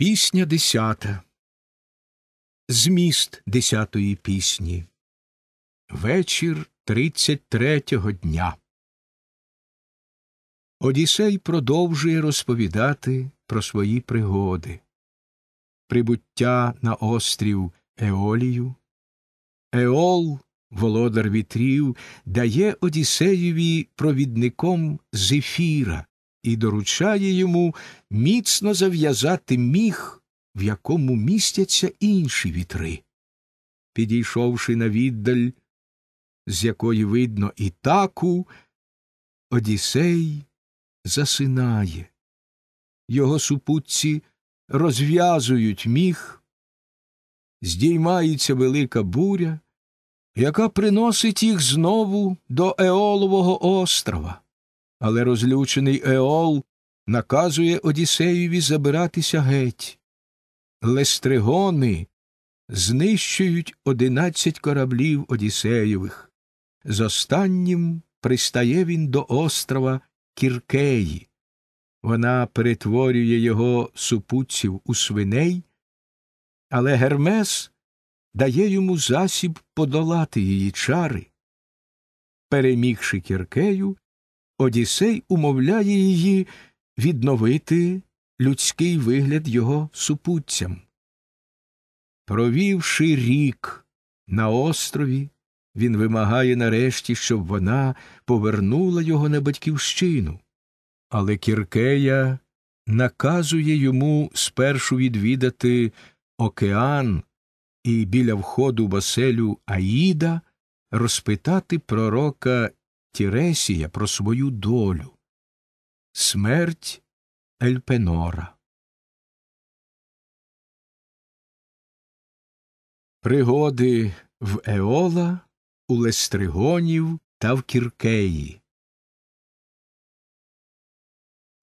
Пісня десята, зміст десятої пісні. Вечір тридцять третього дня. Одісей продовжує розповідати про свої пригоди, прибуття на острів Еолію. Еол, володар вітрів, дає Одісеєві провідником зефіра, і доручає йому міцно зав'язати міх, в якому містяться інші вітри. Підійшовши на віддаль, з якої видно Ітаку, Одіссей засинає. Його супутці розв'язують міх, здіймається велика буря, яка приносить їх знову до Еолового острова але розлючений Еол наказує Одіссеєві забиратися геть. Лестригони знищують одинадцять кораблів Одіссеєвих. З останнім пристає він до острова Кіркеї. Вона перетворює його супутців у свиней, але Гермес дає йому засіб подолати її чари. Перемігши кіркею, Одіссей умовляє її відновити людський вигляд його супутцям. Провівши рік на острові, він вимагає нарешті, щоб вона повернула його на батьківщину, але Кіркея наказує йому спершу відвідати океан і біля входу в оселю Аїда розпитати пророка Тіресія про свою долю, смерть Ельпенора. Пригоди в Еола, у Лестригонів та в Кіркеї.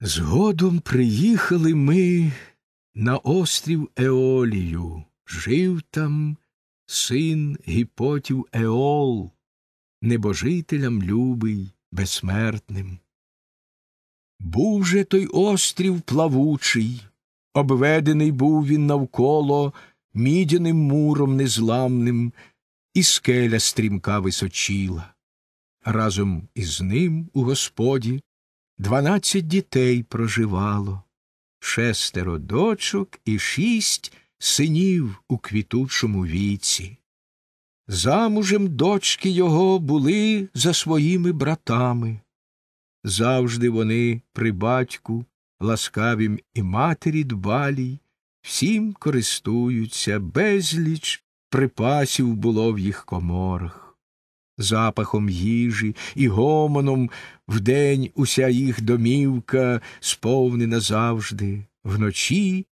Згодом приїхали ми на острів Еолію. Жив там син гіпотів Еол небожителям любий, безсмертним. Був же той острів плавучий, обведений був він навколо мідяним муром незламним, і скеля стрімка височіла. Разом із ним у господі дванадцять дітей проживало, шестеро дочок і шість синів у квітучому віці. Замужем дочки його були за своїми братами. Завжди вони при батьку, ласкавім і матері дбалій, всім користуються, безліч припасів було в їх коморах. Запахом їжі і гомоном вдень уся їх домівка сповнена завжди, вночі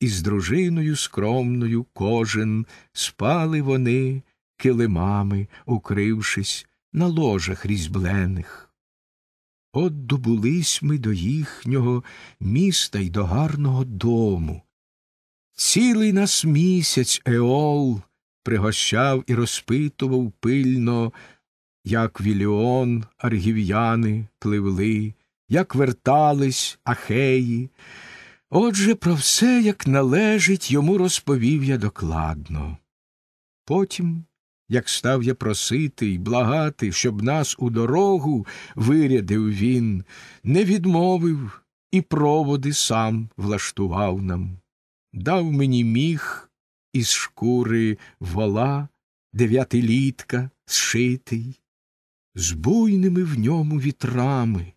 і з дружиною скромною кожен спали вони килимами, укрившись на ложах різьблених. От добулись ми до їхнього міста й до гарного дому. Цілий нас місяць Еол пригощав і розпитував пильно, як віліон аргів'яни пливли, як вертались ахеї. Отже, про все, як належить, йому розповів я докладно. Потім як став я просити й благати, щоб нас у дорогу вирядив він, не відмовив і проводи сам влаштував нам, дав мені міх із шкури вола, дев'ятилітка зшитий, з буйними в ньому вітрами,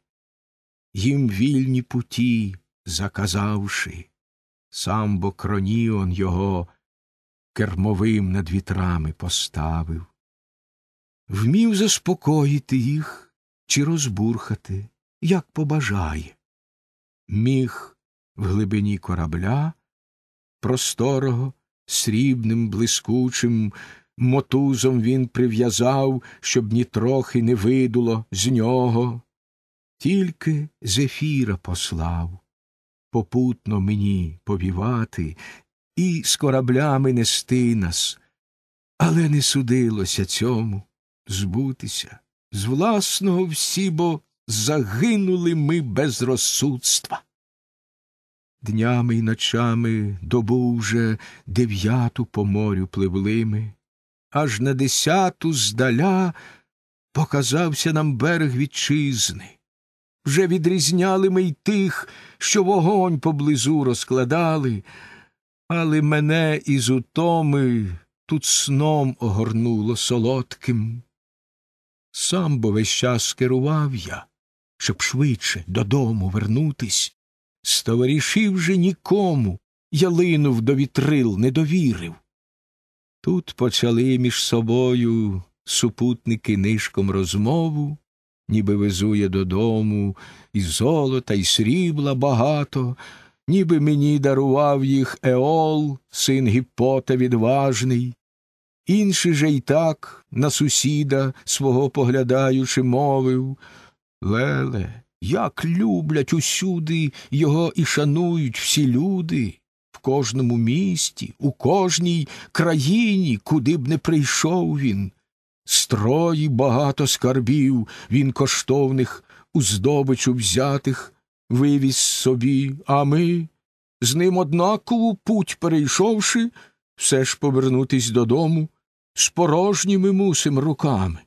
їм вільні путі заказавши, сам бокроніон кроніон його кермовим над вітрами поставив, вмів заспокоїти їх чи розбурхати, як побажає, міг в глибині корабля, просторого, срібним, блискучим, мотузом він прив'язав, щоб нітрохи не видуло з нього, тільки зефіра послав. Попутно мені повівати і з кораблями нести нас, але не судилося цьому збутися. З власного всі, бо загинули ми без розсудства. Днями й ночами добу вже дев'яту по морю пливли ми, аж на десяту здаля показався нам берег вітчизни. Вже відрізняли ми й тих, що вогонь поблизу розкладали, але мене із утоми тут сном огорнуло солодким. Сам бо весь час керував я, щоб швидше додому вернутись. З товаришів же нікому я линув до вітрил, не довірив. Тут почали між собою супутники нишком розмову, ніби везує додому і золота, і срібла багато ніби мені дарував їх Еол, син Гіппота відважний. Інший же й так на сусіда свого поглядаючи, мовив Леле, як люблять усюди його і шанують всі люди, в кожному місті, у кожній країні, куди б не прийшов він. Строї багато скарбів він коштовних у здобичу взятих, вивіз собі, а ми, з ним однакову путь перейшовши, все ж повернутись додому з порожніми мусим руками.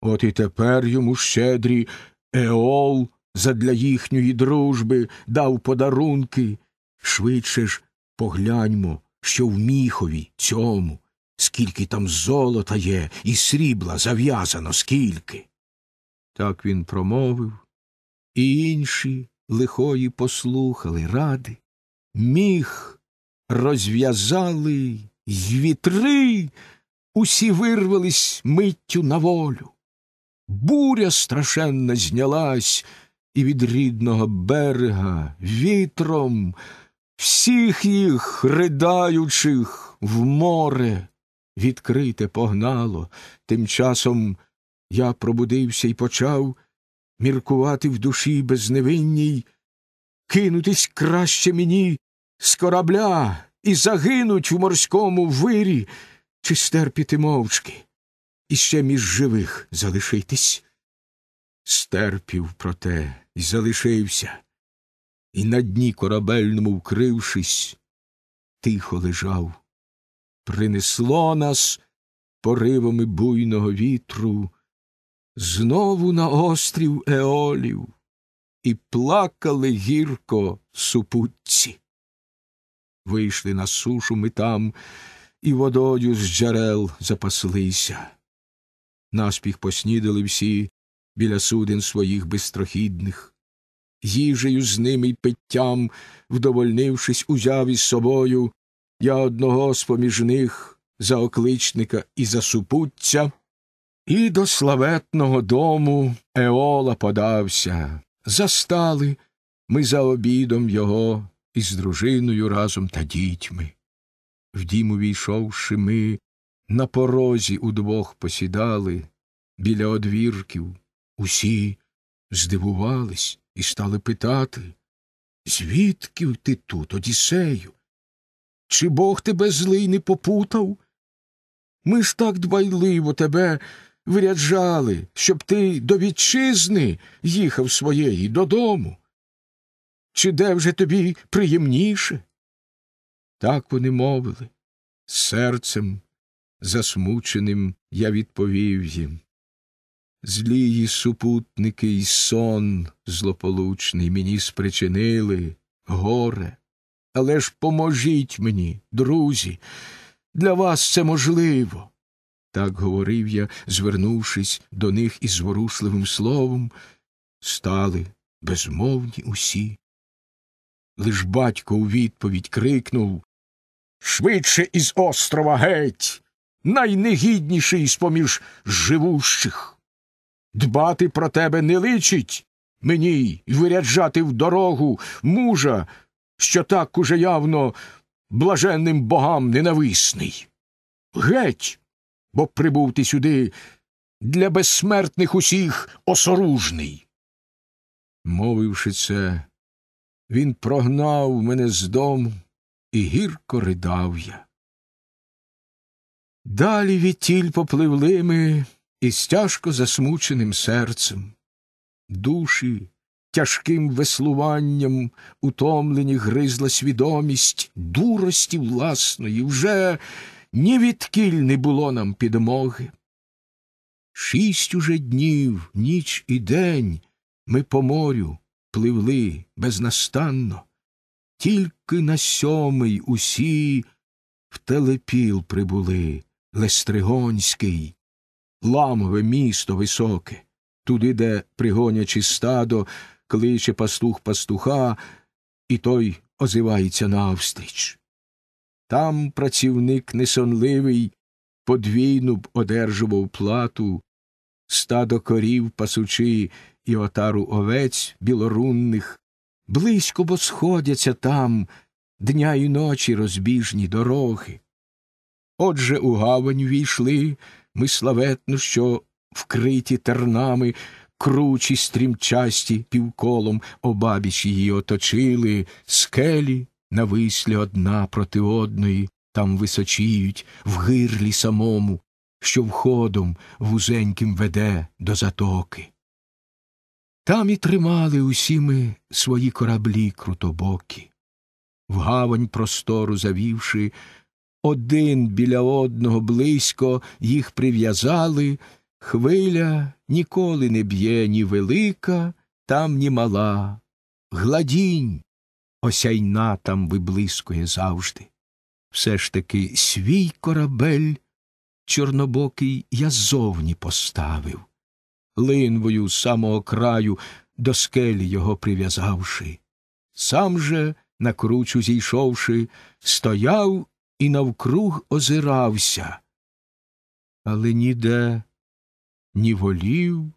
От і тепер йому щедрі Еол задля їхньої дружби дав подарунки. Швидше ж погляньмо, що в міхові цьому, скільки там золота є, і срібла зав'язано, скільки. Так він промовив і інші лихої послухали ради, міх розв'язали й вітри, усі вирвались миттю на волю. Буря страшенна знялась, і від рідного берега вітром всіх їх ридаючих в море відкрите погнало. Тим часом я пробудився і почав міркувати в душі безневинній, кинутись краще мені з корабля і загинуть в морському вирі, чи стерпіти мовчки, і ще між живих залишитись. Стерпів, проте, і залишився, і на дні корабельному вкрившись, тихо лежав. Принесло нас поривами буйного вітру знову на острів Еолів, і плакали гірко супутці. Вийшли на сушу ми там і водою з джерел запаслися. Наспіх поснідали всі біля суден своїх безстрохідних. Їжею з ними й питтям, вдовольнившись, узяв із собою я одного з поміж них, заокличника і засупутця, і до славетного дому Еола подався. Застали ми за обідом його із дружиною разом та дітьми. В дім увійшовши, ми, на порозі удвох посідали, біля одвірків, усі здивувались і стали питати Звідки ти тут, Одіссею? Чи бог тебе злий не попутав? Ми ж так дбайливо тебе виряджали, щоб ти до вітчизни їхав своєї додому. Чи де вже тобі приємніше? Так вони мовили. Серцем засмученим я відповів їм. Злії супутники й сон злополучний мені спричинили горе. Але ж поможіть мені, друзі, для вас це можливо. Так говорив я, звернувшись до них із зворушливим словом, стали безмовні усі. Лиш батько у відповідь крикнув Швидше із острова геть, найнегідніший з поміж живущих. Дбати про тебе не личить мені й виряджати в дорогу мужа, що так уже явно блаженним богам ненависний. Геть! бо прибув ти сюди для безсмертних усіх осоружний. Мовивши це, він прогнав мене з дому і гірко ридав я. Далі відтіль попливли ми із тяжко засмученим серцем. Душі тяжким веслуванням утомлені гризла свідомість дурості власної, вже ні відкіль не було нам підмоги. Шість уже днів, ніч і день ми по морю пливли безнастанно, тільки на сьомий усі в телепіл прибули Лестригонський, ламове місто високе, туди, де, пригонячи стадо, кличе пастух пастуха, і той озивається навстріч там працівник несонливий подвійну б одержував плату, стадо корів пасучи і отару овець білорунних, близько бо сходяться там дня і ночі розбіжні дороги. Отже у гавань війшли ми славетно, що вкриті тернами, кручі стрімчасті півколом обабіч її оточили, скелі, навислі одна проти одної, там височіють в гирлі самому, що входом вузеньким веде до затоки. Там і тримали усі ми свої кораблі крутобокі, в гавань простору завівши, один біля одного близько їх прив'язали, хвиля ніколи не б'є ні велика, там ні мала. Гладінь осяйна там виблискує завжди. Все ж таки свій корабель чорнобокий я зовні поставив, линвою з самого краю до скелі його прив'язавши. Сам же, на кручу зійшовши, стояв і навкруг озирався. Але ніде ні волів,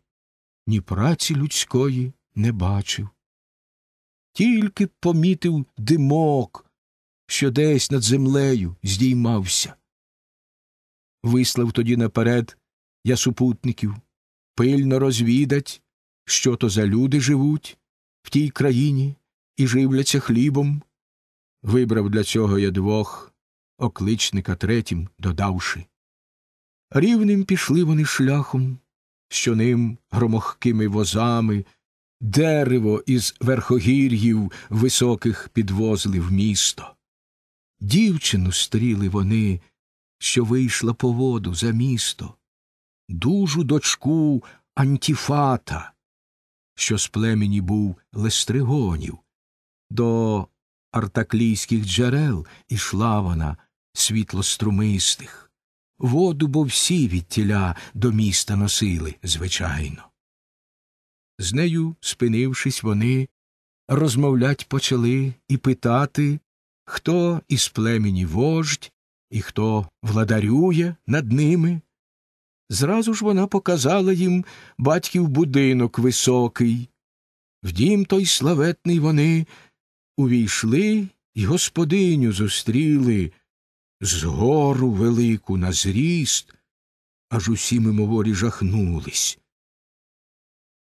ні праці людської не бачив тільки помітив димок, що десь над землею здіймався. Вислав тоді наперед я супутників пильно розвідать, що то за люди живуть в тій країні і живляться хлібом. Вибрав для цього я двох, окличника третім додавши. Рівним пішли вони шляхом, що ним громохкими возами дерево із верхогір'їв високих підвозли в місто. Дівчину стріли вони, що вийшла по воду за місто, дужу дочку Антіфата, що з племені був лестригонів, до артаклійських джерел ішла вона світлострумистих. Воду бо всі від тіля до міста носили, звичайно. З нею, спинившись, вони розмовлять почали і питати, хто із племені вождь і хто владарює над ними. Зразу ж вона показала їм батьків будинок високий. В дім той славетний вони увійшли і господиню зустріли згору велику на зріст, аж усі мимоволі жахнулись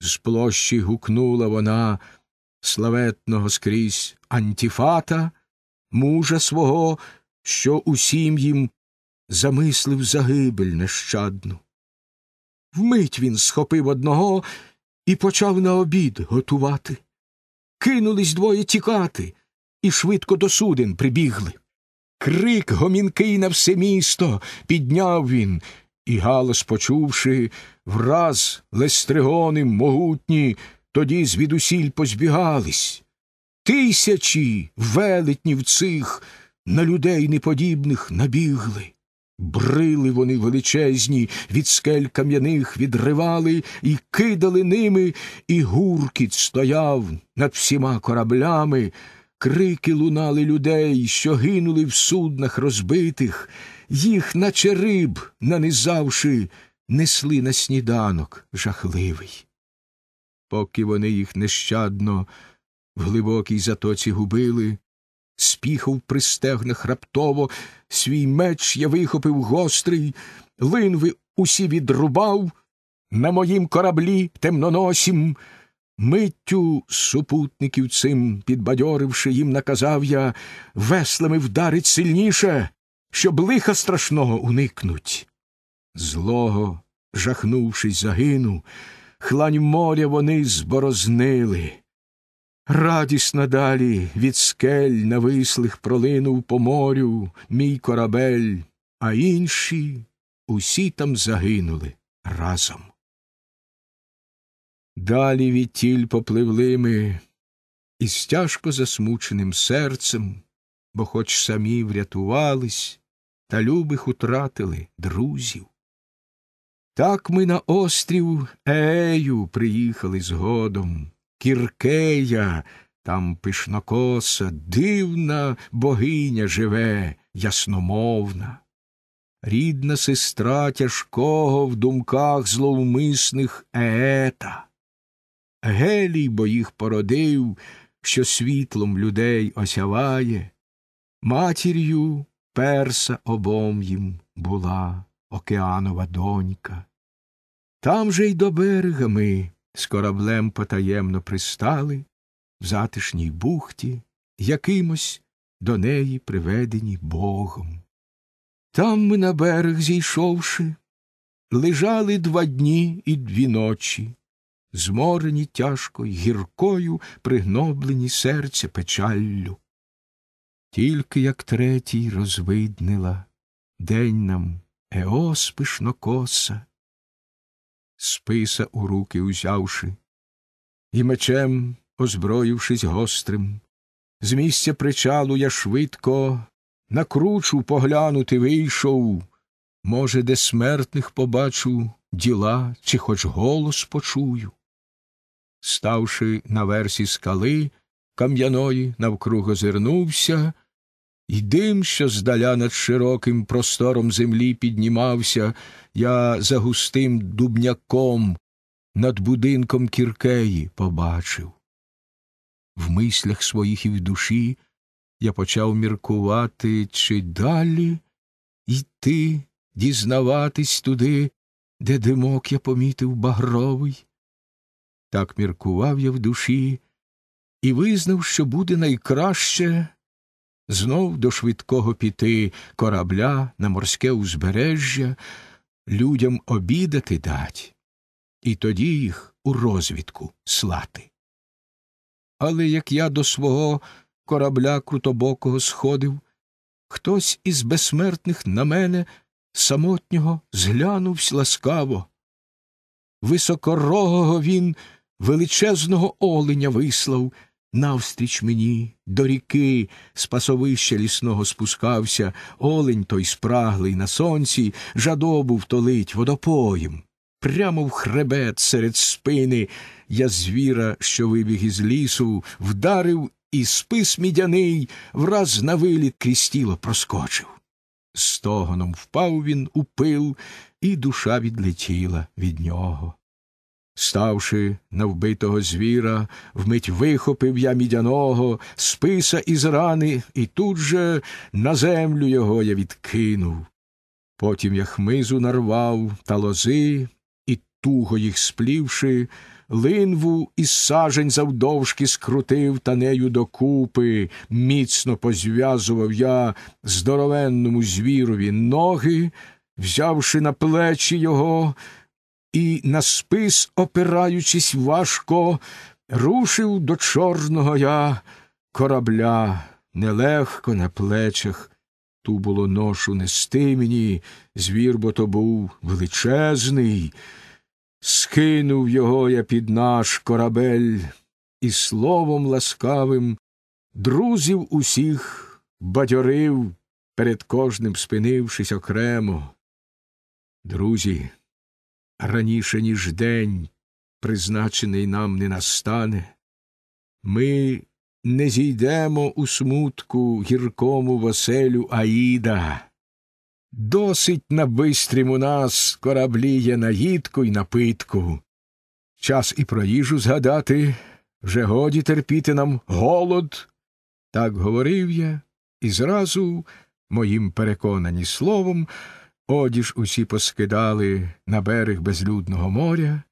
з площі гукнула вона славетного скрізь антіфата, мужа свого, що усім їм замислив загибель нещадну. Вмить він схопив одного і почав на обід готувати. Кинулись двоє тікати і швидко до суден прибігли. Крик гомінки на все місто підняв він, і галас, почувши, враз лестригони могутні, тоді звідусіль позбігались. Тисячі велетнів цих на людей неподібних набігли. Брили вони величезні, від скель кам'яних відривали і кидали ними, і гуркіт стояв над всіма кораблями, крики лунали людей, що гинули в суднах розбитих їх, наче риб, нанизавши, несли на сніданок жахливий. Поки вони їх нещадно в глибокій затоці губили, спіхав при стегнах раптово, свій меч я вихопив гострий, линви усі відрубав, на моїм кораблі темноносім, миттю супутників цим підбадьоривши їм, наказав я веслами вдарить сильніше щоб лиха страшного уникнуть. Злого, жахнувшись, загинув, хлань моря вони зборознили. Радісно далі від скель навислих пролинув по морю мій корабель, а інші усі там загинули разом. Далі від тіль попливли ми із тяжко засмученим серцем, бо хоч самі врятувались, та любих утратили друзів. Так ми на острів Ею приїхали згодом, Кіркея, там пишнокоса, дивна богиня живе, ясномовна. Рідна сестра тяжкого в думках зловмисних Еета. Гелій бо їх породив, що світлом людей осяває, матір'ю перса обом їм була океанова донька. Там же й до берега ми з кораблем потаємно пристали в затишній бухті, якимось до неї приведені богом. Там ми на берег зійшовши, лежали два дні і дві ночі, зморені тяжко й гіркою пригноблені серця печаллю. Тільки як третій розвиднила день нам еос пишнокоса, списа у руки узявши, і мечем, озброївшись гострим, з місця причалу я швидко на кручу поглянути вийшов, може, де смертних побачу діла чи хоч голос почую. Ставши на версі скали кам'яної, навкруг озирнувся. І дим, що здаля над широким простором землі піднімався, я за густим дубняком над будинком Кіркеї побачив. В мислях своїх і в душі я почав міркувати, чи далі йти, дізнаватись туди, де димок я помітив багровий. Так міркував я в душі і визнав, що буде найкраще знов до швидкого піти корабля на морське узбережжя, людям обідати дать, і тоді їх у розвідку слати. Але як я до свого корабля крутобокого сходив, хтось із безсмертних на мене самотнього зглянувсь ласкаво. Високорогого він величезного оленя вислав. Навстріч мені до ріки з пасовища лісного спускався, олень той спраглий на сонці, жадобу втолить водопоєм. Прямо в хребет серед спини я звіра, що вибіг із лісу, вдарив і спис мідяний враз на виліт крізь тіло проскочив. Стогоном впав він у пил, і душа відлетіла від нього. Ставши на вбитого звіра, вмить вихопив я мідяного, списа із рани, і тут же на землю його я відкинув. Потім я хмизу нарвав та лози, і, туго їх сплівши, линву із сажень завдовжки скрутив та нею докупи, міцно позв'язував я здоровенному звірові ноги, взявши на плечі його, і, на спис, опираючись важко, рушив до чорного я корабля, нелегко на плечах. Ту було ношу нести мені, звір бо то був величезний. Скинув його я під наш корабель, і словом ласкавим друзів усіх бадьорив, перед кожним спинившись окремо. Друзі, раніше, ніж день, призначений нам не настане, ми не зійдемо у смутку гіркому Васелю Аїда. Досить на бистрім у нас кораблі корабліє наїдку й напитку. Час і про їжу згадати, вже годі терпіти нам голод. Так говорив я, і зразу, моїм переконані словом, одіж усі поскидали на берег безлюдного моря,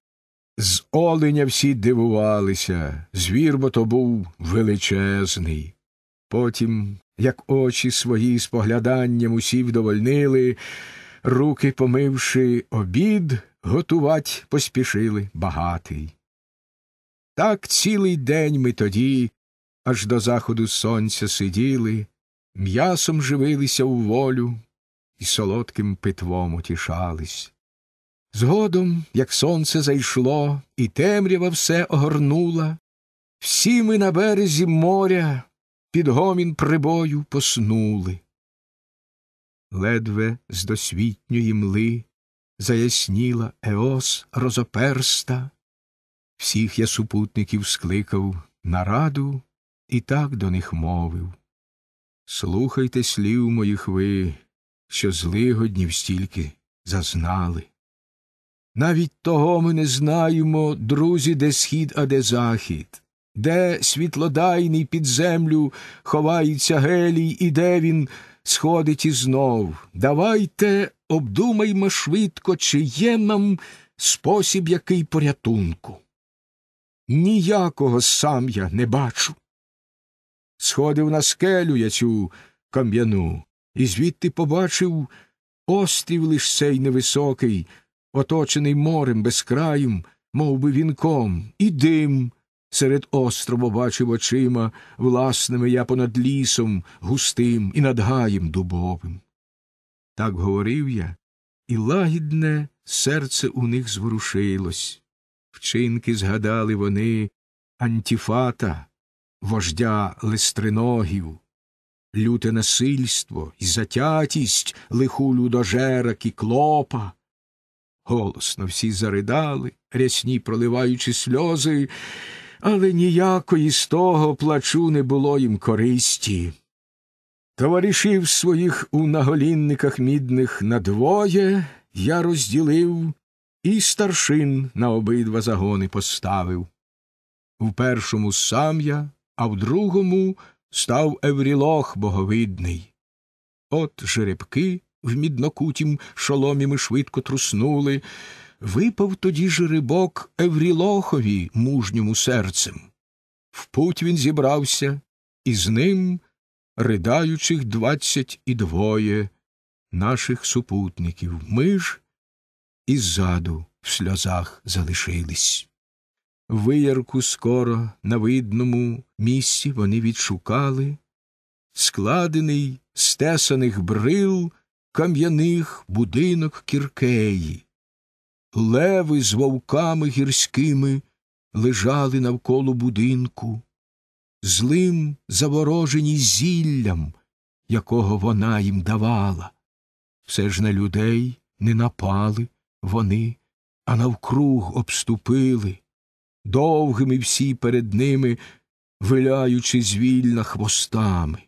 з оленя всі дивувалися, звір бо то був величезний. Потім, як очі свої з погляданням, усі вдовольнили, руки, помивши обід, готувать поспішили багатий. Так цілий день ми тоді, аж до заходу сонця сиділи, м'ясом живилися у волю, і солодким питвом утішались. Згодом, як сонце зайшло, і темрява все огорнула, всі ми на березі моря під гомін прибою поснули. Ледве з досвітньої мли заясніла Еос розоперста, всіх я супутників скликав на раду і так до них мовив Слухайте слів моїх ви що злигоднів стільки зазнали. Навіть того ми не знаємо, друзі, де схід, а де захід, де світлодайний під землю ховається гелій, і де він сходить ізнов. Давайте обдумаймо швидко, чи є нам спосіб який порятунку. Ніякого сам я не бачу. Сходив на скелю я цю кам'яну, і звідти побачив острів лиш сей невисокий, оточений морем безкраєм, мов би вінком, і дим. Серед острова бачив очима власними я понад лісом, густим і над гаєм дубовим. Так говорив я, і лагідне серце у них зворушилось. Вчинки згадали вони антіфата, вождя листриногів, люте насильство і затятість лиху людожерак і клопа. Голосно всі заридали, рясні проливаючи сльози, але ніякої з того плачу не було їм користі. Товаришів своїх у наголінниках мідних надвоє я розділив і старшин на обидва загони поставив. В першому сам я, а в другому став Еврілох боговидний. От жеребки в міднокутім шоломі ми швидко труснули. Випав тоді жеребок Еврілохові мужньому серцем. В путь він зібрався, і з ним ридаючих двадцять і двоє наших супутників. Ми ж іззаду в сльозах залишились виярку скоро на видному місці вони відшукали, складений з тесаних брил кам'яних будинок кіркеї. Леви з вовками гірськими лежали навколо будинку, злим заворожені зіллям, якого вона їм давала. Все ж на людей не напали вони, а навкруг обступили, довгими всі перед ними, виляючи звільна хвостами.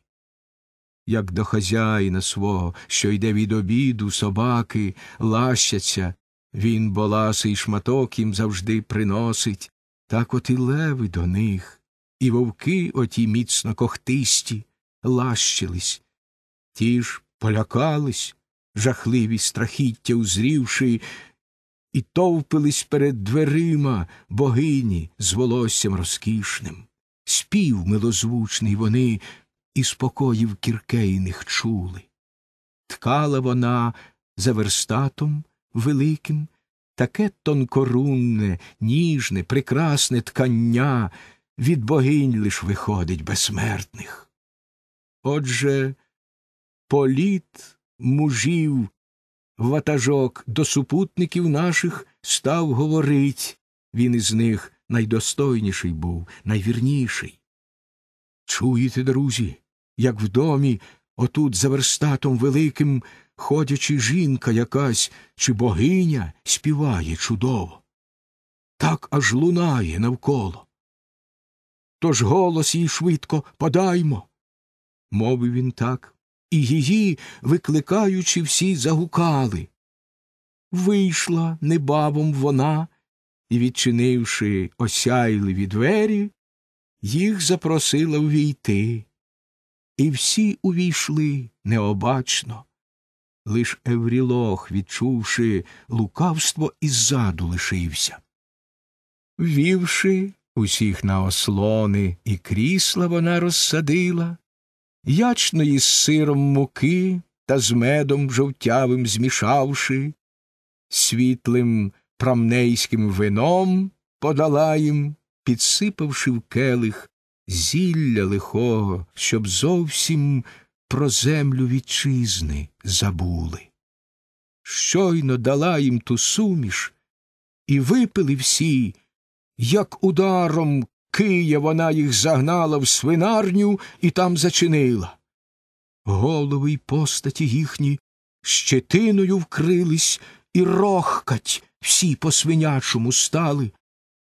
Як до хазяїна свого, що йде від обіду, собаки, лащаться, він боласий шматок їм завжди приносить, так от і леви до них, і вовки оті міцно кохтисті, лащились, ті ж полякались, жахливі страхіття узрівши, і товпились перед дверима богині з волоссям розкішним. Спів милозвучний вони і спокоїв кіркейних чули. Ткала вона за верстатом великим таке тонкорунне, ніжне, прекрасне ткання від богинь лиш виходить безсмертних. Отже, політ мужів ватажок до супутників наших став говорить. Він із них найдостойніший був, найвірніший. Чуєте, друзі, як в домі, отут за верстатом великим, ходячи жінка якась чи богиня співає чудово. Так аж лунає навколо. Тож голос їй швидко подаймо. Мовив він так, і її, викликаючи, всі загукали. Вийшла небавом вона і, відчинивши осяйливі двері, їх запросила увійти. І всі увійшли необачно. Лиш Еврілох, відчувши лукавство, іззаду лишився. Ввівши усіх на ослони і крісла, вона розсадила, ячної з сиром муки та з медом жовтявим змішавши, світлим прамнейським вином подала їм, підсипавши в келих зілля лихого, щоб зовсім про землю вітчизни забули. Щойно дала їм ту суміш, і випили всі, як ударом Кия вона їх загнала в свинарню і там зачинила. Голови й постаті їхні щетиною вкрились і рохкать всі по свинячому стали,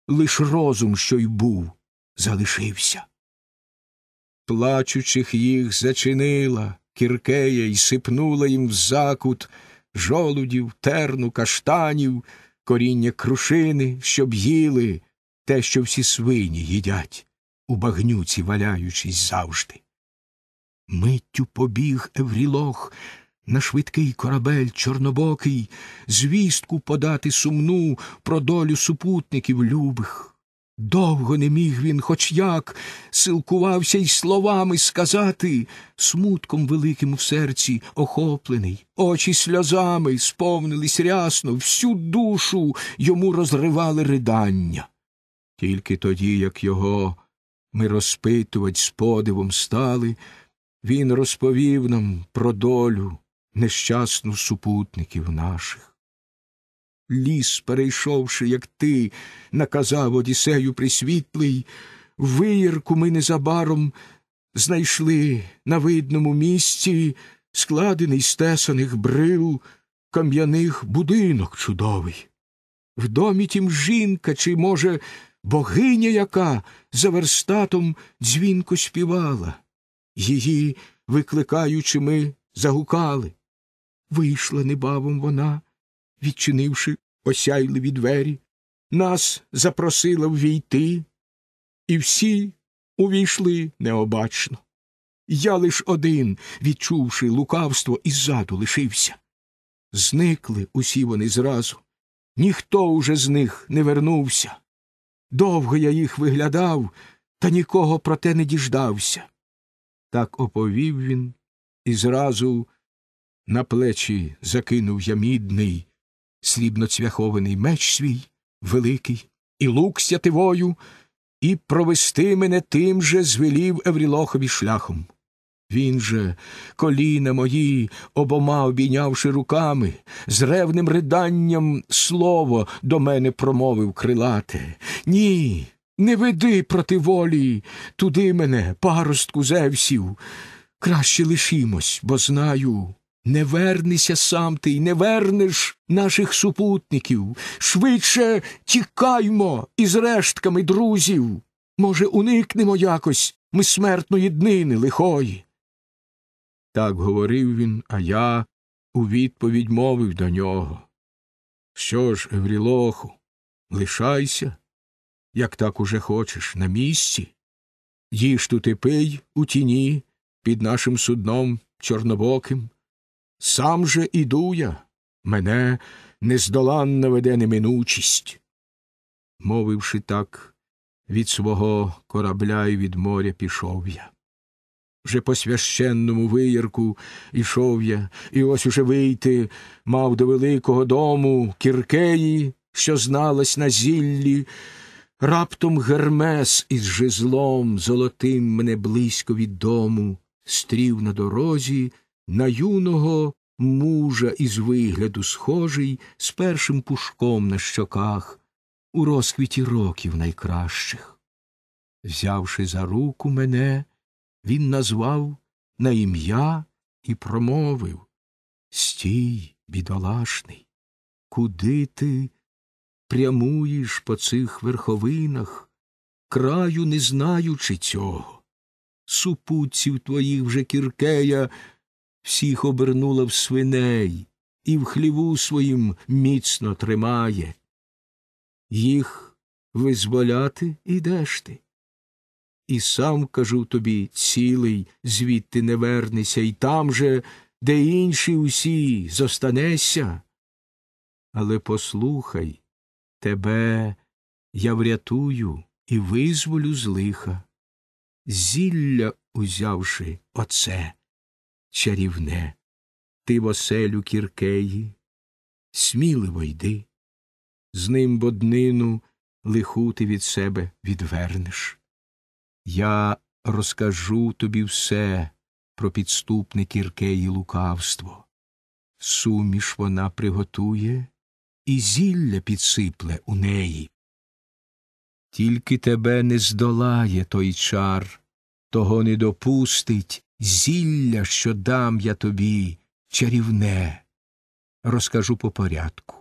лиш розум, що й був, залишився. Плачучих їх зачинила кіркея й сипнула їм в закут жолудів, терну, каштанів, коріння крушини, щоб їли те, що всі свині їдять, у багнюці валяючись завжди. Миттю побіг Еврілох на швидкий корабель чорнобокий, звістку подати сумну про долю супутників любих. Довго не міг він, хоч як, силкувався й словами сказати, смутком великим у серці охоплений, очі сльозами сповнились рясно, всю душу йому розривали ридання. Тільки тоді, як його ми розпитувать з подивом стали, він розповів нам про долю нещасну супутників наших. Ліс, перейшовши, як ти, наказав Одіссею присвітлий, виїрку ми незабаром знайшли на видному місці складений з тесаних брил кам'яних будинок чудовий. В домі тім жінка, чи, може, богиня, яка за верстатом дзвінко співала. Її, викликаючи, ми загукали. Вийшла небавом вона, відчинивши осяйливі двері, нас запросила ввійти, і всі увійшли необачно. Я лиш один, відчувши лукавство, іззаду лишився. Зникли усі вони зразу. Ніхто уже з них не вернувся. Довго я їх виглядав, та нікого про те не діждався. Так оповів він і зразу на плечі закинув я мідний, срібноцвяхований меч свій великий, і лук сятивою, і провести мене тим же звелів Еврілохові шляхом. Він же, коліна мої, обома обійнявши руками, з ревним риданням слово до мене промовив крилате. Ні, не веди проти волі туди мене, паростку зевсів. Краще лишимось, бо знаю. Не вернися сам ти й не вернеш наших супутників. Швидше тікаймо із рештками друзів. Може, уникнемо якось ми смертної днини лихої. Так говорив він, а я у відповідь мовив до нього. Що ж, Еврілоху, лишайся, як так уже хочеш, на місці. Їж тут і пий у тіні під нашим судном чорнобоким. Сам же іду я, мене нездоланна веде неминучість. Мовивши так, від свого корабля і від моря пішов я. Вже по священному виярку ішов я, і ось уже вийти мав до великого дому кіркеї, що зналась на зіллі. Раптом Гермес із жезлом золотим мене близько від дому, стрів на дорозі на юного мужа із вигляду схожий, з першим пушком на щоках, у розквіті років найкращих. Взявши за руку мене, він назвав на ім'я і промовив Стій, бідолашний, куди ти прямуєш по цих верховинах, краю не знаючи цього. Супутців твоїх вже Кіркея всіх обернула в свиней і в хліву своїм міцно тримає. Їх визволяти ідеш ти і сам, кажу тобі, цілий, звідти не вернися, і там же, де інші усі, зостанешся. Але послухай, тебе я врятую і визволю з лиха. Зілля узявши оце чарівне, ти в оселю кіркеї, сміливо йди, з ним боднину лиху ти від себе відвернеш. Я розкажу тобі все про підступне кірке і лукавство. Суміш вона приготує і зілля підсипле у неї. Тільки тебе не здолає той чар, того не допустить зілля, що дам я тобі, чарівне. Розкажу по порядку.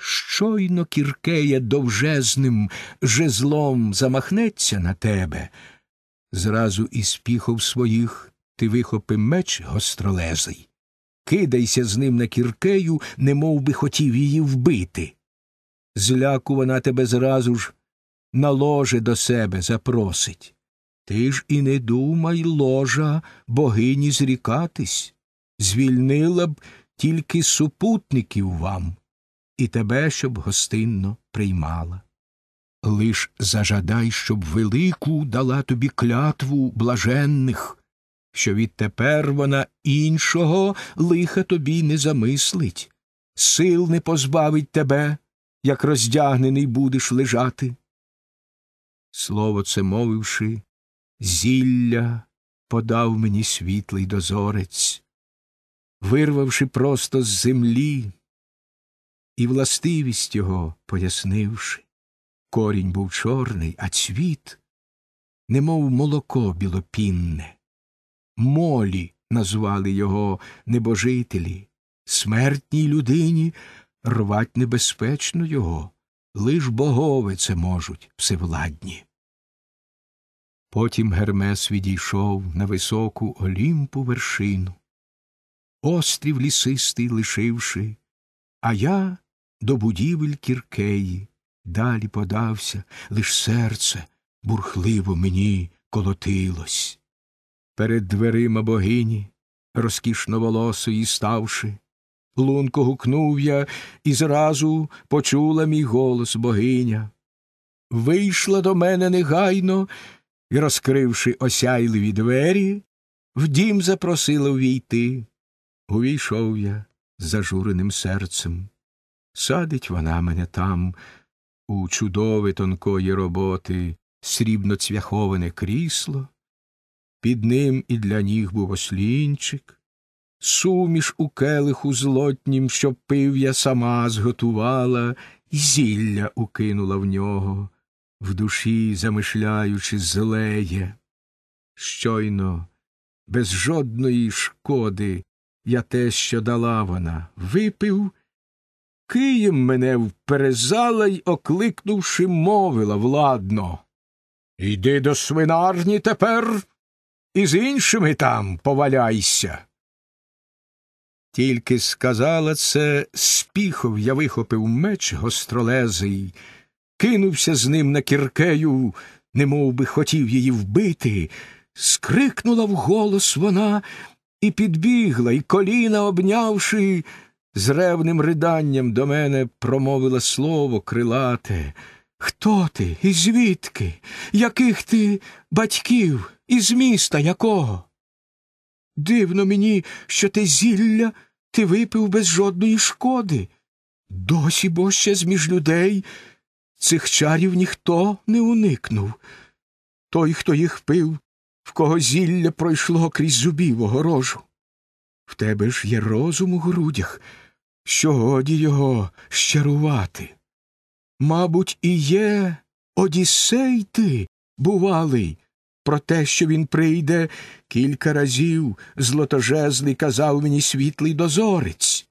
Щойно кіркея довжезним жезлом замахнеться на тебе. Зразу із піхов своїх ти вихопи меч гостролезий. Кидайся з ним на кіркею, немов би хотів її вбити. Зляку вона тебе зразу ж на ложе до себе запросить. Ти ж і не думай, ложа, богині зрікатись. Звільнила б тільки супутників вам і тебе щоб гостинно приймала. Лиш зажадай, щоб велику дала тобі клятву блаженних, що відтепер вона іншого лиха тобі не замислить, сил не позбавить тебе, як роздягнений будеш лежати. Слово це мовивши, зілля подав мені світлий дозорець, вирвавши просто з землі і властивість його пояснивши. Корінь був чорний, а цвіт, немов молоко білопінне. Молі назвали його небожителі, смертній людині рвать небезпечно його, лиш богове це можуть всевладні. Потім Гермес відійшов на високу олімпу вершину, острів лісистий лишивши, а я до будівель кіркеї, далі подався, лиш серце бурхливо мені колотилось. Перед дверима богині, розкішно волосої ставши, лунко гукнув я і зразу почула мій голос богиня. Вийшла до мене негайно і, розкривши осяйливі двері, в дім запросила увійти. Увійшов я з зажуреним серцем. Садить вона мене там, у чудове тонкої роботи, срібно цвяховане крісло, під ним і для ніг був ослінчик, суміш у келиху злотнім, що пив я сама зготувала, і зілля укинула в нього, в душі, замишляючи, злеє. Щойно, без жодної шкоди я те, що дала вона, випив. Києм мене вперезала й, окликнувши, мовила владно. Йди до свинарні тепер і з іншими там поваляйся. Тільки сказала це, спіхов я вихопив меч гостролезий, кинувся з ним на кіркею, немов би хотів її вбити, скрикнула вголос вона і підбігла, і коліна обнявши, з ревним риданням до мене промовила слово крилате. Хто ти і звідки? Яких ти батьків і з міста якого? Дивно мені, що те зілля ти випив без жодної шкоди. Досі бо ще з між людей цих чарів ніхто не уникнув. Той, хто їх пив, в кого зілля пройшло крізь зубів огорожу. В тебе ж є розум у грудях що годі його щарувати. Мабуть, і є Одіссей ти, бувалий, про те, що він прийде, кілька разів злотожезний казав мені світлий дозорець.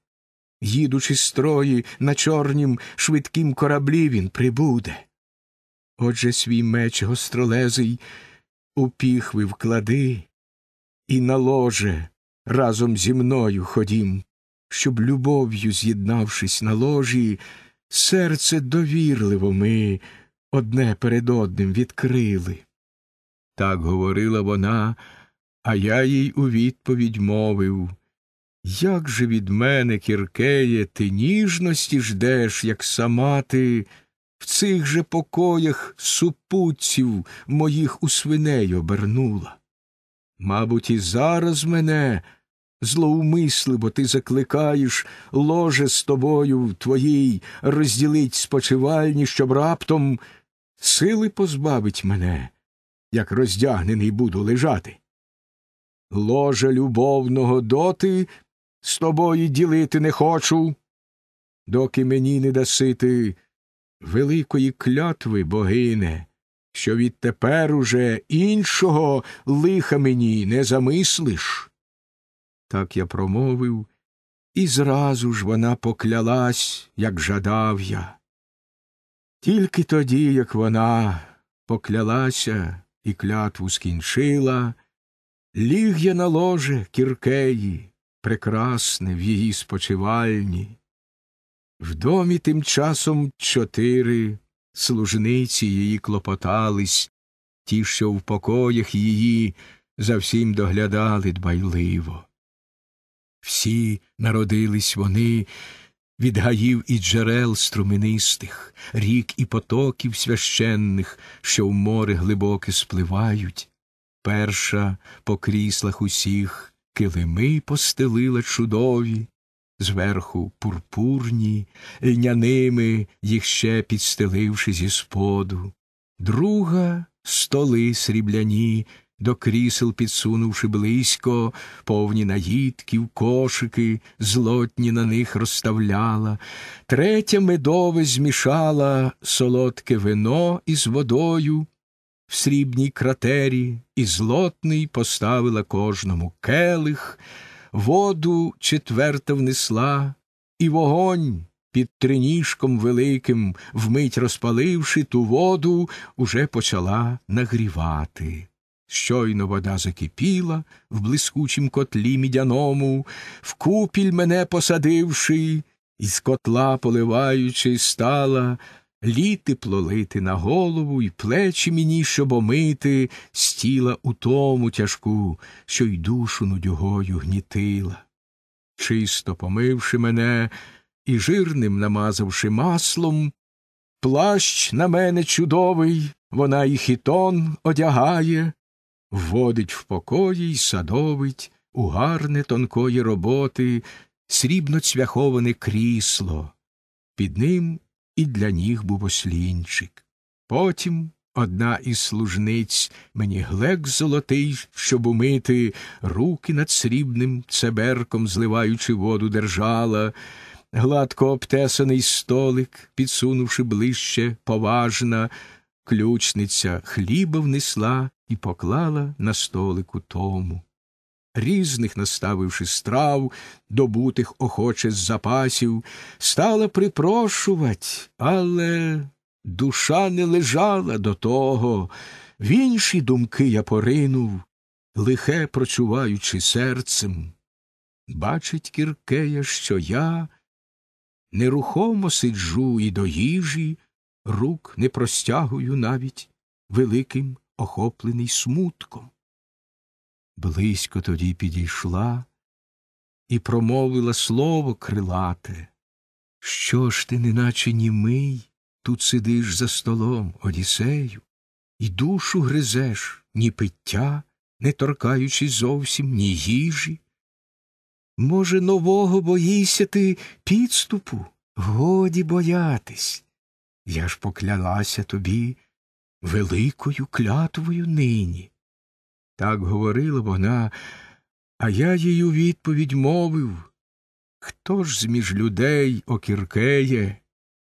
Їдучи з трої на чорнім швидкім кораблі він прибуде. Отже свій меч гостролезий у піхви вклади і на ложе разом зі мною ходім щоб любов'ю, з'єднавшись на ложі, серце довірливо ми одне перед одним відкрили. Так говорила вона, а я їй у відповідь мовив Як же від мене, Кіркеє, ти ніжності ждеш, як сама ти в цих же покоях супутців моїх у свиней обернула. Мабуть, і зараз мене злоумисли, бо ти закликаєш ложе з тобою твоїй розділить спочивальні, щоб раптом сили позбавить мене, як роздягнений буду лежати. Ложа любовного доти з тобою ділити не хочу, доки мені не дасити великої клятви, богине, що відтепер уже іншого лиха мені не замислиш так я промовив, і зразу ж вона поклялась, як жадав я. Тільки тоді, як вона поклялася і клятву скінчила, ліг я на ложе кіркеї, прекрасне в її спочивальні. В домі тим часом чотири служниці її клопотались, ті, що в покоях її, за всім доглядали дбайливо. Всі народились вони від гаїв і джерел струминистих, рік і потоків священних, що в море глибоке спливають. Перша по кріслах усіх килими постелила чудові, зверху пурпурні, льняними їх ще підстеливши зі споду. Друга столи срібляні до крісел підсунувши близько, повні наїдків, кошики, злотні на них розставляла, третя медове змішала солодке вино із водою в срібній кратері, і злотний поставила кожному келих, воду четверта внесла, і вогонь. Під триніжком великим, вмить розпаливши ту воду, уже почала нагрівати. Щойно вода закипіла в блискучім котлі мідяному, в купіль мене посадивши, із котла поливаючи, стала літи плолити на голову і плечі мені, щоб омити, стіла у тому тяжку, що й душу нудьгою гнітила. Чисто помивши мене і жирним намазавши маслом, плащ на мене чудовий, вона і хітон одягає водить в покої й садовить у гарне тонкої роботи срібно цвяховане крісло. Під ним і для ніг був ослінчик. Потім одна із служниць мені глек золотий, щоб умити руки над срібним цеберком, зливаючи воду, держала. Гладко обтесаний столик, підсунувши ближче, поважна, ключниця хліба внесла і поклала на столику тому. Різних, наставивши страв, добутих охоче з запасів, стала припрошувать, але душа не лежала до того. В інші думки я поринув, лихе прочуваючи серцем. Бачить Кіркея, що я нерухомо сиджу і до їжі рук не простягую навіть великим охоплений смутком. Близько тоді підійшла і промовила слово крилате. Що ж ти, неначе німий, тут сидиш за столом, Одісею і душу гризеш ні пиття, не торкаючись зовсім ні їжі? Може, нового боїся ти підступу? Годі боятись. Я ж поклялася тобі великою клятвою нині. Так говорила вона, а я їй у відповідь мовив Хто ж зміж людей окіркеє?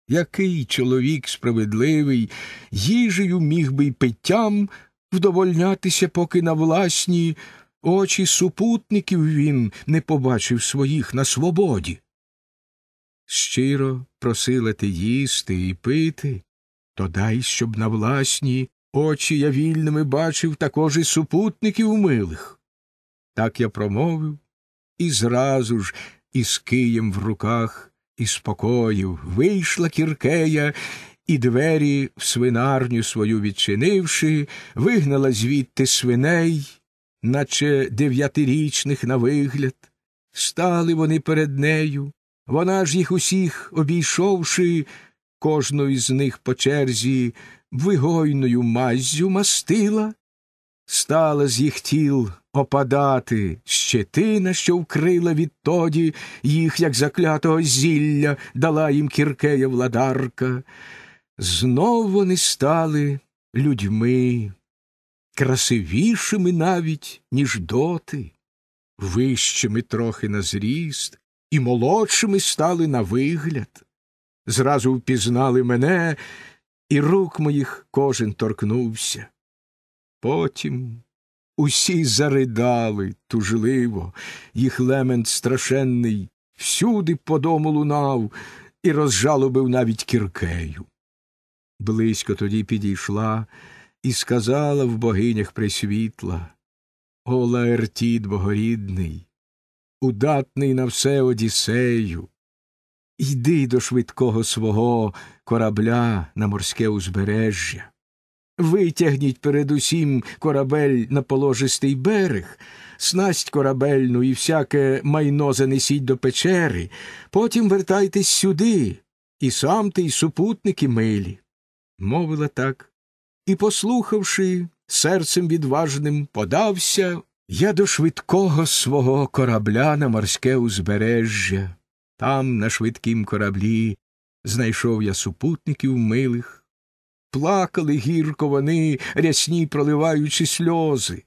Який чоловік справедливий, їжею міг би й питтям вдовольнятися, поки на власні очі супутників він не побачив своїх на свободі? щиро просила ти їсти і пити, то дай, щоб на власні очі я вільними бачив також і супутників милих. Так я промовив і зразу ж із києм в руках і спокою вийшла кіркея. І двері в свинарню свою відчинивши, вигнала звідти свиней, наче дев'ятирічних на вигляд. Стали вони перед нею, вона ж їх усіх, обійшовши, кожну із них по черзі вигойною маззю мастила, стала з їх тіл опадати щетина, що вкрила відтоді їх, як заклятого зілля, дала їм кіркея владарка. Знов вони стали людьми, красивішими навіть, ніж доти, вищими трохи на зріст і молодшими стали на вигляд. Зразу впізнали мене, і рук моїх кожен торкнувся. Потім усі заридали тужливо, їх лемент страшенний всюди по дому лунав і розжалобив навіть кіркею. Близько тоді підійшла і сказала в богинях присвітла О Лаертід богорідний удатний на все Одіссею. Йди до швидкого свого корабля на морське узбережжя. Витягніть передусім корабель на положистий берег, снасть корабельну і всяке майно занесіть до печери, потім вертайтесь сюди, і сам ти, і супутники милі. Мовила так. І, послухавши, серцем відважним подався я до швидкого свого корабля на морське узбережжя, там, на швидкім кораблі, знайшов я супутників милих. Плакали гірко вони, рясні проливаючи сльози,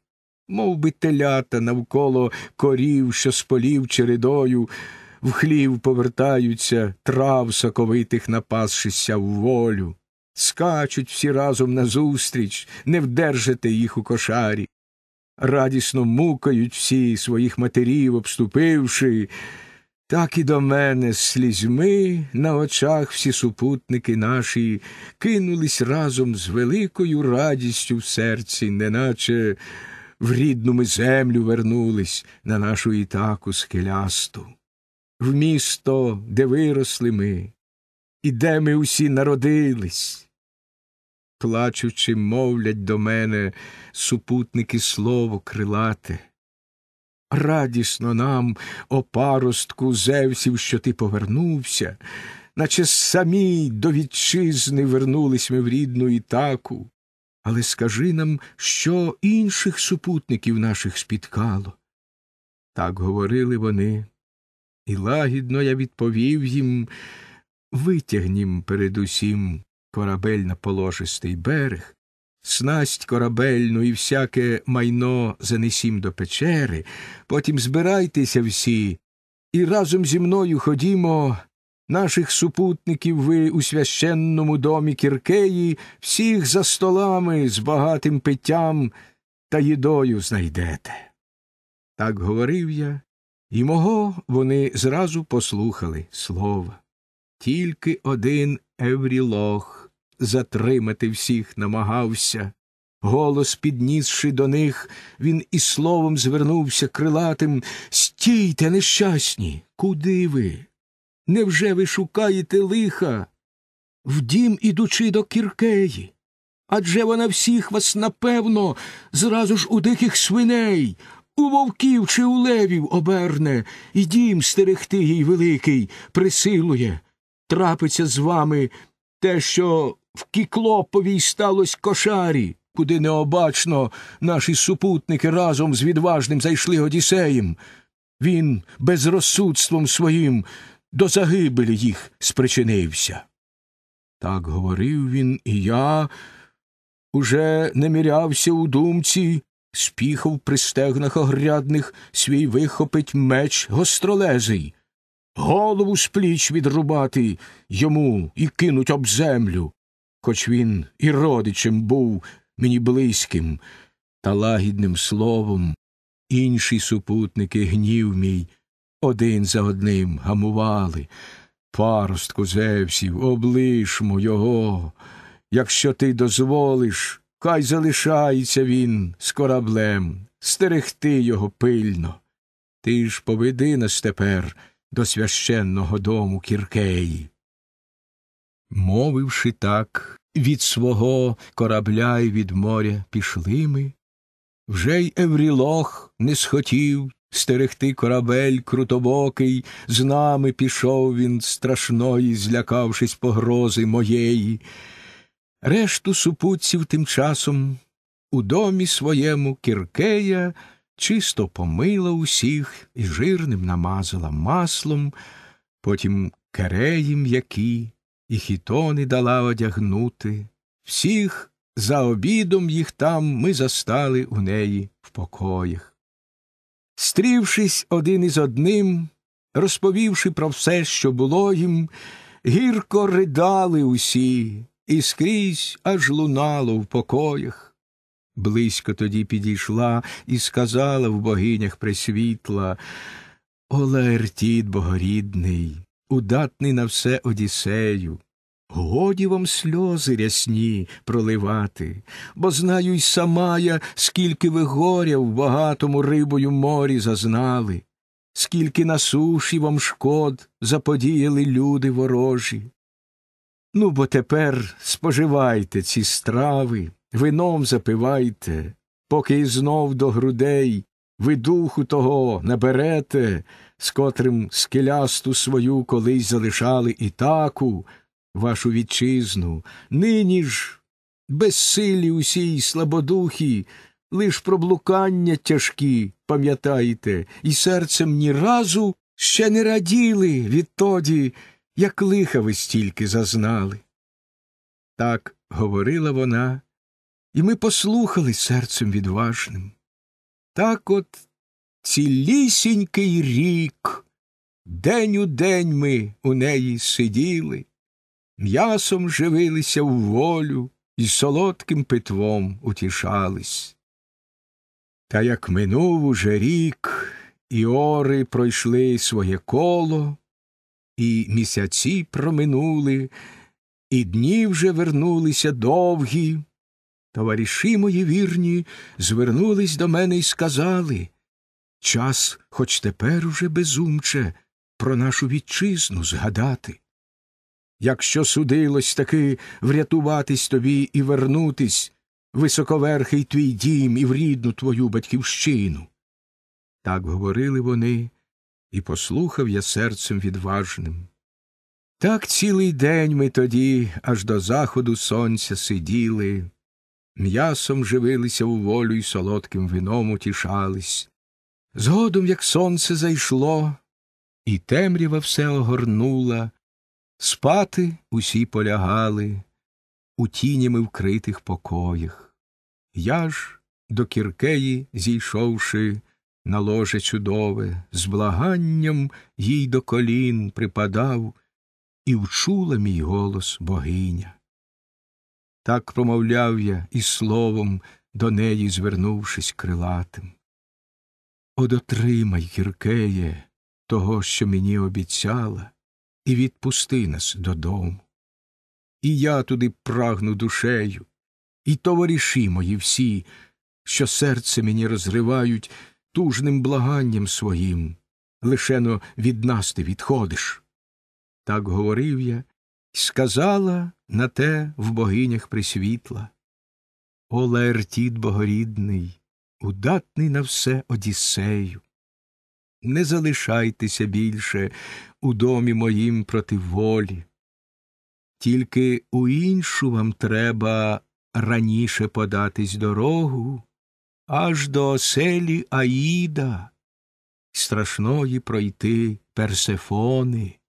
мов би телята навколо корів, що з полів чередою, в хлів повертаються трав соковитих, напасшися в волю. Скачуть всі разом назустріч, не вдержите їх у кошарі радісно мукають всі своїх матерів, обступивши, так і до мене з слізьми на очах всі супутники наші кинулись разом з великою радістю в серці, неначе в рідну ми землю вернулись на нашу ітаку скелясту, в місто, де виросли ми, і де ми усі народились плачучи, мовлять до мене супутники слово крилате. Радісно нам, о паростку Зевсів, що ти повернувся, наче самі до вітчизни вернулись ми в рідну ітаку. Але скажи нам, що інших супутників наших спіткало. Так говорили вони, і лагідно я відповів їм витягнім передусім корабель на положистий берег, снасть корабельну і всяке майно занесім до печери, потім збирайтеся всі, і разом зі мною ходімо. Наших супутників ви у священному домі Кіркеї всіх за столами з багатим питтям та їдою знайдете. Так говорив я, і мого вони зразу послухали слова. Тільки один Еврілох затримати всіх намагався. Голос, піднісши до них, він і словом звернувся крилатим Стійте, нещасні, куди ви? Невже ви шукаєте лиха? В дім ідучи до Кіркеї? Адже вона всіх вас, напевно, зразу ж у диких свиней, у вовків чи у левів оберне, і дім стерегти їй великий, присилує. Трапиться з вами те, що в Кіклоповій сталось кошарі, куди необачно наші супутники разом з відважним зайшли Одіссеєм. Він безрозсудством своїм до загибелі їх спричинився. Так говорив він, і я уже не мірявся у думці, спіхав при стегнах огрядних свій вихопить меч гостролезий, голову з пліч відрубати йому і кинуть об землю, хоч він і родичем був мені близьким, та лагідним словом, інші супутники гнів мій один за одним гамували. Паростку зевсів, облишмо його. Якщо ти дозволиш, хай залишається він з кораблем, стерегти його пильно. Ти ж поведи нас тепер до священного дому Кіркеї. Мовивши так, від свого корабля й від моря пішли ми. Вже й Еврілох не схотів стерегти корабель крутобокий, з нами пішов він страшної, злякавшись погрози моєї. Решту супутців тим часом у домі своєму Кіркея чисто помила усіх і жирним намазала маслом, потім кереї м'які і хітони дала одягнути. Всіх за обідом їх там ми застали у неї в покоях. Стрівшись один із одним, розповівши про все, що було їм, гірко ридали усі, і скрізь аж лунало в покоях. Близько тоді підійшла і сказала в богинях присвітла Оле Ертід богорідний, удатний на все Одіссею. Годі вам сльози рясні проливати, бо знаю й сама я, скільки ви горя в багатому рибою морі зазнали, скільки на суші вам шкод заподіяли люди ворожі. Ну, бо тепер споживайте ці страви, вином запивайте, поки і знов до грудей ви духу того наберете, з котрим скелясту свою колись залишали і таку вашу вітчизну, нині ж безсилі усій слабодухі, лиш проблукання тяжкі, пам'ятайте, і серцем ні разу ще не раділи відтоді, як лиха ви стільки зазнали. Так говорила вона, і ми послухали серцем відважним. Так от цілісінький рік. День у день ми у неї сиділи, м'ясом живилися в волю і солодким питвом утішались. Та як минув уже рік, і ори пройшли своє коло, і місяці проминули, і дні вже вернулися довгі. Товариші мої вірні звернулись до мене і сказали час, хоч тепер уже безумче, про нашу вітчизну згадати. Якщо судилось таки врятуватись тобі і вернутись, високоверхий твій дім і в рідну твою батьківщину. Так говорили вони, і послухав я серцем відважним. Так цілий день ми тоді аж до заходу сонця сиділи, м'ясом живилися у волю і солодким вином утішались, Згодом, як сонце зайшло, і темрява все огорнула, спати усі полягали у тінями вкритих покоях. Я ж, до Кіркеї, зійшовши на ложе чудове, з благанням їй до колін припадав і вчула мій голос богиня. Так промовляв я і словом до неї, звернувшись крилатим. Одотримай, гіркеє, того, що мені обіцяла, і відпусти нас додому. І я туди прагну душею, і товариші мої всі, що серце мені розривають тужним благанням своїм, лишено від нас ти відходиш. Так говорив я, і сказала на те в богинях присвітла. О, Лаертід богорідний! удатний на все Одіссею. Не залишайтеся більше у домі моїм проти волі. Тільки у іншу вам треба раніше податись дорогу аж до оселі Аїда, страшної пройти персефони,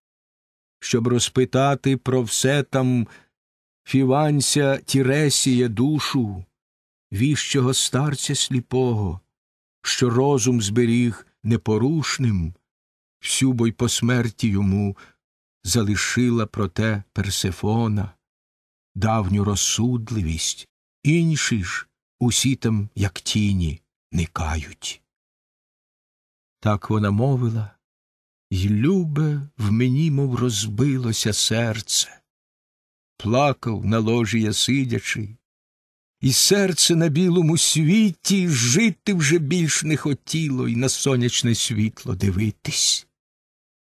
щоб розпитати про все там фіванця Тіресія душу, віщого старця сліпого, що розум зберіг непорушним, всюбо й по смерті йому залишила проте Персефона, давню розсудливість, інші ж усі там, як тіні, никають. Так вона мовила, й любе в мені, мов розбилося серце. Плакав на ложі я сидячи, і серце на білому світі жити вже більш не хотіло і на сонячне світло дивитись.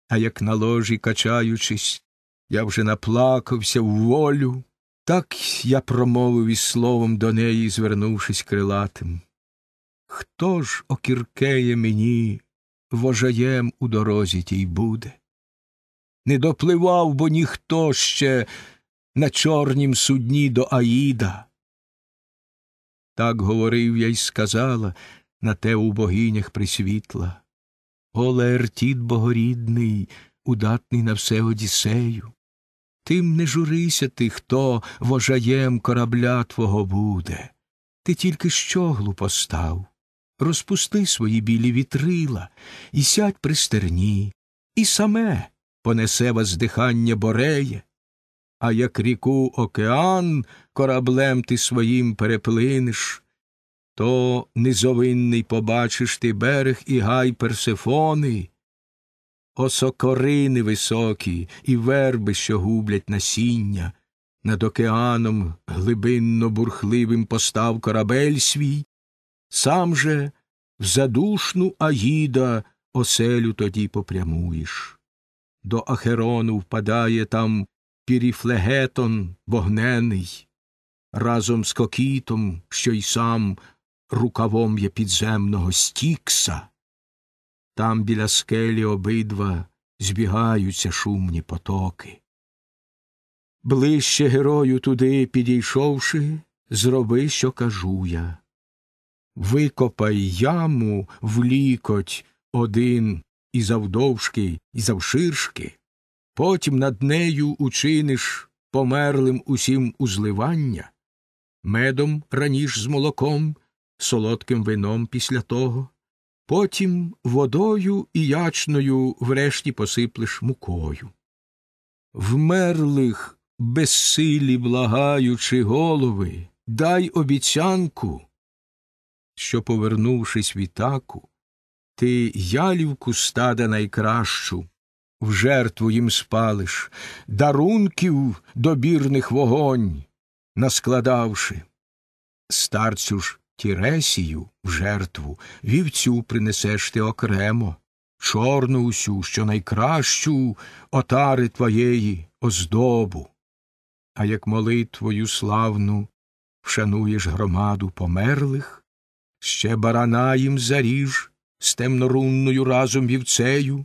А як на ложі качаючись, я вже наплакався в волю, так я промовив із словом до неї, звернувшись крилатим. Хто ж окіркеє мені, вожаєм у дорозі тій буде? Не допливав бо ніхто ще на чорнім судні до Аїда. Так говорив я й сказала на те у богинях присвітла. О Леертід богорідний, удатний на все Одіссею. Тим не журися ти, хто вожаєм корабля твого буде. Ти тільки щоглу постав. Розпусти свої білі вітрила і сядь при стерні, і саме понесе вас дихання бореє. А як ріку океан кораблем ти своїм переплинеш, то низовинний побачиш ти берег і гай персефони, осокорини високі і верби, що гублять насіння, над океаном глибинно бурхливим постав корабель свій, сам же в задушну Аїда оселю тоді попрямуєш. До Ахерону впадає там піріфлегетон вогнений разом з кокітом, що й сам рукавом є підземного стікса. Там біля скелі обидва збігаються шумні потоки. Ближче герою туди підійшовши, зроби, що кажу я. Викопай яму в лікоть один і завдовжки, і завширшки, потім над нею учиниш померлим усім узливання, медом раніш з молоком, солодким вином після того, потім водою і ячною врешті посиплеш мукою. Вмерлих, безсилі благаючи голови, дай обіцянку, що, повернувшись в Ітаку, ти ялівку стада найкращу, в жертву їм спалиш, дарунків добірних вогонь наскладавши. Старцю ж Тіресію в жертву вівцю принесеш ти окремо, чорну усю, що найкращу отари твоєї оздобу. А як молитвою славну вшануєш громаду померлих, ще барана їм заріж з темнорунною разом вівцею,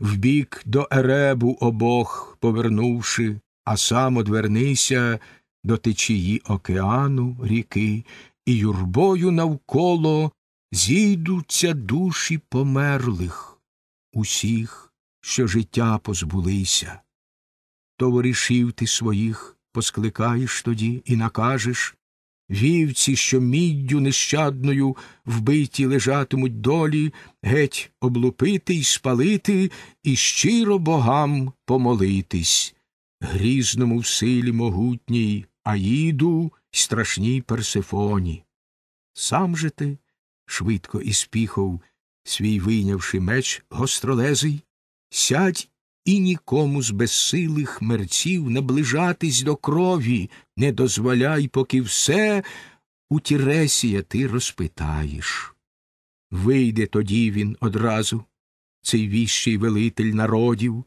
вбік до еребу обох повернувши, а сам одвернися до течії океану, ріки, і юрбою навколо зійдуться душі померлих, усіх, що життя позбулися. Товаришів ти своїх поскликаєш тоді і накажеш вівці, що міддю нещадною вбиті лежатимуть долі, геть облупити й спалити, і щиро богам помолитись. Грізному в силі могутній, Аїду й страшній Персифоні. Сам же ти, швидко і спіхов, свій вийнявши меч гостролезий, сядь і нікому з безсилих мерців наближатись до крові, не дозволяй, поки все у Тіресія ти розпитаєш. Вийде тоді він одразу, цей віщий велитель народів,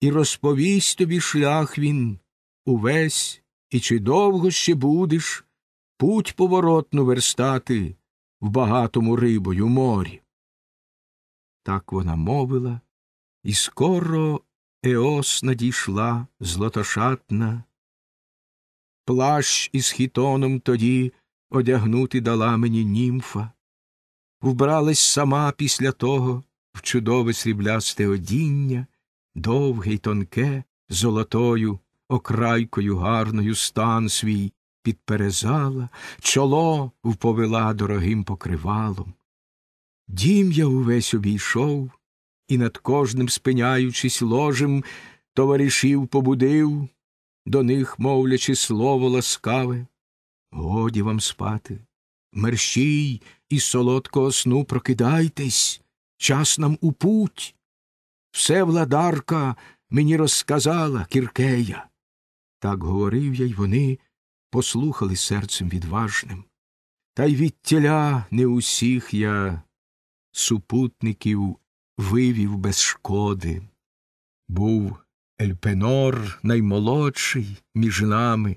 і розповість тобі шлях він увесь і чи довго ще будеш путь поворотну верстати в багатому рибою морі? Так вона мовила, і скоро Еос надійшла злотошатна. Плащ із хітоном тоді одягнути дала мені німфа, вбралась сама після того в чудове сріблясте одіння, довге й тонке, золотою окрайкою гарною стан свій підперезала, чоло вповела дорогим покривалом. Дім я увесь обійшов і над кожним, спиняючись ложем, товаришів побудив, до них, мовлячи, слово ласкаве. Годі вам спати. Мерщій і солодкого сну прокидайтесь, час нам у путь. Все владарка мені розказала Кіркея. Так говорив я, й вони послухали серцем відважним. Та й від тіля не усіх я супутників вивів без шкоди. Був Ельпенор наймолодший між нами,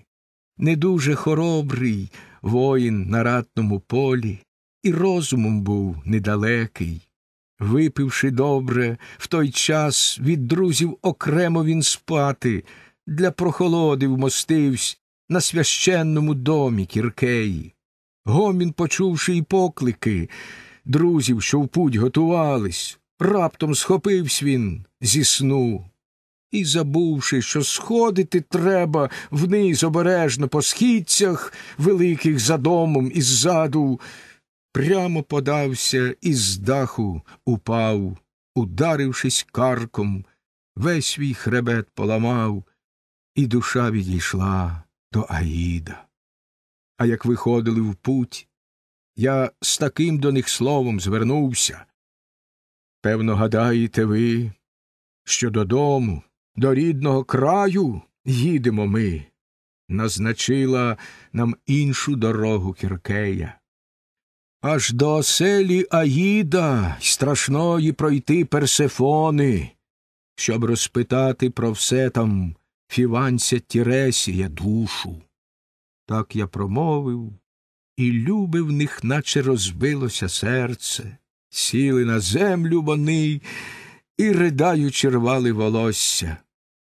не дуже хоробрий воїн на ратному полі, і розумом був недалекий. Випивши добре, в той час від друзів окремо він спати для прохолоди вмостивсь на священному домі кіркеї. Гомін, почувши й поклики, друзів, що в путь готувались, раптом схопивсь він зі сну. І, забувши, що сходити треба вниз обережно по східцях, великих за домом і ззаду, прямо подався і з даху упав, ударившись карком, весь свій хребет поламав, і душа відійшла до Аїда. А як виходили в путь, я з таким до них словом звернувся. Певно, гадаєте ви, що додому, до рідного краю їдемо ми. Назначила нам іншу дорогу Кіркея. Аж до оселі Аїда страшної пройти персефони, щоб розпитати про все там Фіванця Тіресія душу. Так я промовив, і люби в них, наче розбилося серце, сіли на землю вони і, ридаючи, рвали волосся,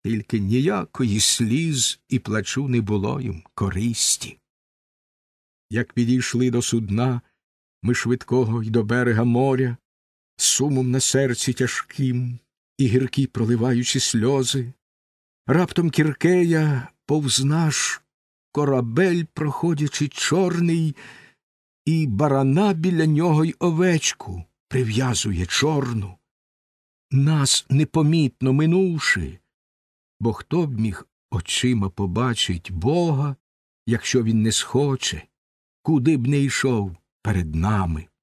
тільки ніякої сліз і плачу не було їм користі. Як підійшли до судна, ми швидкого й до берега моря, сумом на серці тяжким і гіркі проливаючи сльози, Раптом Кіркея повз наш корабель, проходячи чорний, і барана біля нього й овечку прив'язує чорну. Нас непомітно минувши, бо хто б міг очима побачить Бога, якщо він не схоче, куди б не йшов перед нами.